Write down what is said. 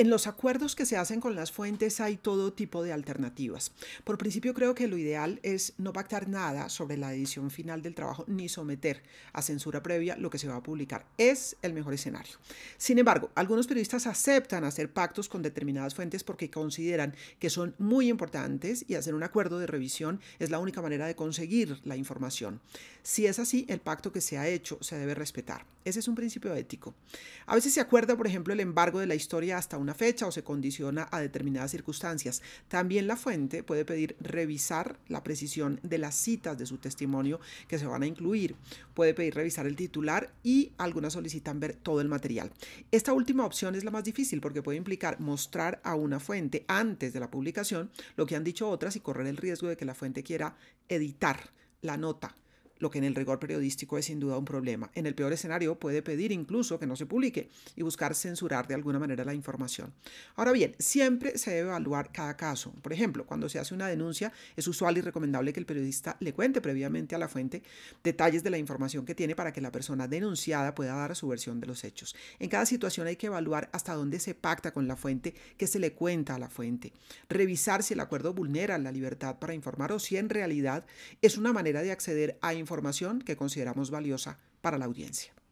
En los acuerdos que se hacen con las fuentes hay todo tipo de alternativas. Por principio creo que lo ideal es no pactar nada sobre la edición final del trabajo ni someter a censura previa lo que se va a publicar. Es el mejor escenario. Sin embargo, algunos periodistas aceptan hacer pactos con determinadas fuentes porque consideran que son muy importantes y hacer un acuerdo de revisión es la única manera de conseguir la información. Si es así, el pacto que se ha hecho se debe respetar. Ese es un principio ético. A veces se acuerda, por ejemplo, el embargo de la historia hasta una fecha o se condiciona a determinadas circunstancias. También la fuente puede pedir revisar la precisión de las citas de su testimonio que se van a incluir. Puede pedir revisar el titular y algunas solicitan ver todo el material. Esta última opción es la más difícil porque puede implicar mostrar a una fuente antes de la publicación lo que han dicho otras y correr el riesgo de que la fuente quiera editar la nota lo que en el rigor periodístico es sin duda un problema. En el peor escenario puede pedir incluso que no se publique y buscar censurar de alguna manera la información. Ahora bien, siempre se debe evaluar cada caso. Por ejemplo, cuando se hace una denuncia, es usual y recomendable que el periodista le cuente previamente a la fuente detalles de la información que tiene para que la persona denunciada pueda dar su versión de los hechos. En cada situación hay que evaluar hasta dónde se pacta con la fuente, qué se le cuenta a la fuente, revisar si el acuerdo vulnera la libertad para informar o si en realidad es una manera de acceder a información información que consideramos valiosa para la audiencia.